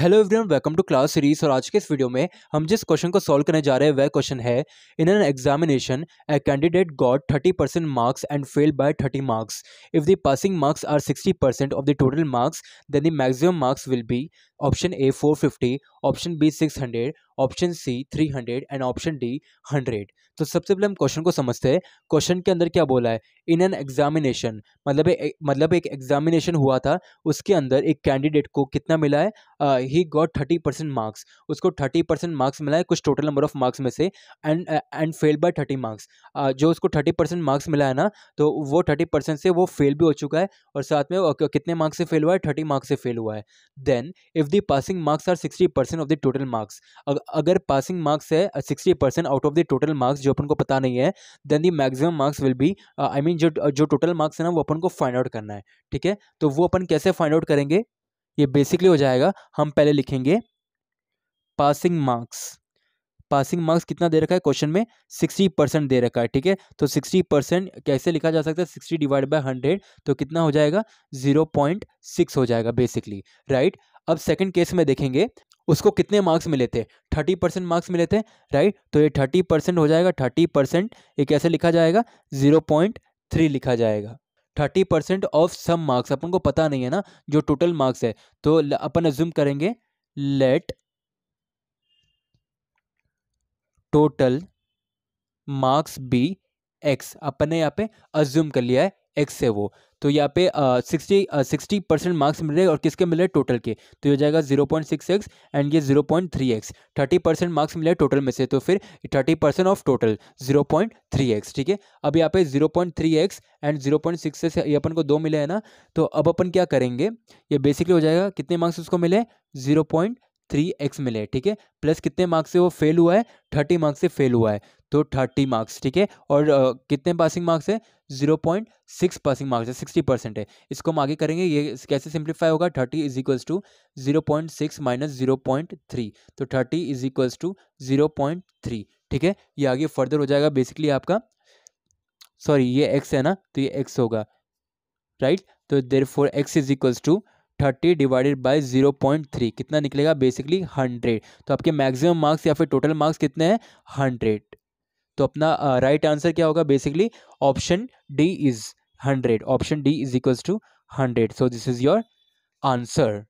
Hello everyone welcome to class series और आज के इस वीडियो में हम जिस क्वेश्चन को सॉल्व करने जा रहे हैं वह क्वेश्चन है in an examination a candidate got thirty percent marks and fail by thirty marks if the passing marks are sixty percent of the total marks then the maximum marks will be option A four option B six option C three hundred and option D hundred तो सबसे पहले हम question को समझते हैं question के अंदर क्या बोला है इन एन एग्जामिनेशन मतलब ए, मतलब एक एग्जामिनेशन हुआ था उसके अंदर एक कैंडिडेट को कितना मिला है he got thirty percent marks उसको थर्टी परसेंट मार्क्स मिला है कुछ टोटल नंबर ऑफ मार्क्स में से and and fail by thirty marks जो उसको थर्टी परसेंट मार्क्स मिला है ना तो वो थर्टी परसेंट से वो फेल भी हो चुका है और साथ में कितने मार्क्स से फेल हुआ है थर्टी मार्क्स से फेल हुआ है then if the passing marks are sixty percent of the total marks अगर पासिंग मार्क्स है sixty percent out of the total marks जो अपन को पता नहीं है then the maximum marks will be I mean जो uh, जो टोटल मार्क्स है ना वो अपन को फाइंड आउट करना है ठीक है तो वो अपन कैसे फाइंड आउट करेंगे ये बेसिकली हो जाएगा हम पहले लिखेंगे पासिंग मार्क्स पासिंग मार्क्स कितना दे रखा है क्वेश्चन में सिक्सटी परसेंट दे रखा है ठीक है तो सिक्सटी परसेंट कैसे लिखा जा सकता है सिक्सटी डिवाइड बाय हंड्रेड तो कितना हो जाएगा जीरो पॉइंट सिक्स हो जाएगा बेसिकली राइट right? अब सेकंड केस में देखेंगे उसको कितने मार्क्स मिले थे थर्टी परसेंट मार्क्स मिले थे राइट तो ये थर्टी परसेंट हो जाएगा थर्टी परसेंट ये कैसे लिखा जाएगा जीरो पॉइंट थ्री लिखा जाएगा thirty percent of some marks अपन को पता नहीं है ना जो टोटल मार्क्स है तो अपन एज्यूम करेंगे let total marks be X अपन ने यहाँ पे अज्यूम कर लिया है एक्स से वो तो यहाँ पे सिक्सटी सिक्सटी परसेंट मार्क्स मिल रहे और किसके मिल रहे टोटल के तो ये हो जाएगा zero point six X and ये zero point three X thirty percent marks मिले टोटल में से तो फिर thirty percent of total zero point three X ठीक है अब यहाँ पे zero point three X and zero point six X ये अपन को दो मिले हैं ना तो अब अपन क्या करेंगे ये बेसिकली हो जाएगा कितने मार्क्स उसको मिले जीरो पॉइंट थ्री एक्स मिले ठीक है प्लस कितने मार्क्स से वो फेल हुआ है थर्टी मार्क्स से फेल हुआ है तो थर्टी मार्क्स ठीक है और आ, कितने पासिंग मार्क्स है zero point six passing marks है सिक्सटी परसेंट है इसको हम आगे करेंगे ये कैसे सिंप्लीफाई होगा thirty is equals to zero point six minus zero point three तो thirty is equals to zero point three ठीक है ये आगे फर्दर हो जाएगा बेसिकली आपका सॉरी ये एक्स है ना तो ये एक्स होगा राइट तो therefore X is equals to thirty divided by zero point three कितना निकलेगा बेसिकली हंड्रेड तो आपके मैक्सिमम मार्क्स या फिर टोटल मार्क्स कितने हैं हंड्रेड तो अपना राइट uh, आंसर right क्या होगा basically option D is hundred option D is equals to hundred so this is your answer